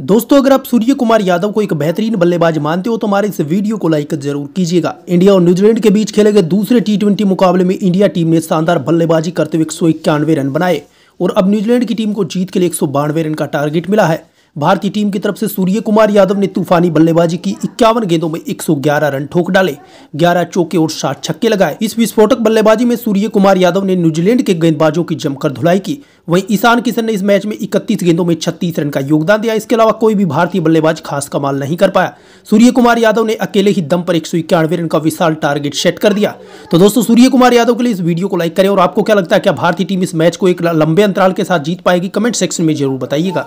दोस्तों अगर आप सूर्य कुमार यादव को एक बेहतरीन बल्लेबाज मानते हो तो हमारे इस वीडियो को लाइक जरूर कीजिएगा इंडिया और न्यूजीलैंड के बीच खेले गए दूसरे टी मुकाबले में इंडिया टीम ने शानदार बल्लेबाजी करते हुए एक रन बनाए और अब न्यूजीलैंड की टीम को जीत के लिए एक रन का टारगेट मिला है भारतीय टीम की तरफ से सूर्य कुमार यादव ने तूफानी बल्लेबाजी की इक्यावन गेंदों में 111 रन ठोक डाले 11 चौके और सात छक्के लगाए इस विस्फोटक बल्लेबाजी में सूर्य कुमार यादव ने न्यूजीलैंड के गेंदबाजों की जमकर धुलाई की वहीं ईशान किशन ने इस मैच में इकतीस गेंदों में छत्तीस रन का योगदान दिया इसके अलावा कोई भी भारतीय बल्लेबाज खास कमाल नहीं कर पाया सूर्य कुमार यादव ने अकेले ही दम पर एक रन का विशाल टारगेट सेट कर दिया तो दोस्तों सूर्य कुमार यादव के लिए इस वीडियो को लाइक करें और आपको क्या लगता है क्या भारतीय टीम इस मैच को एक लंबे अंतराल के साथ जीत पाएगी कमेंट सेक्शन में जरूर बताइएगा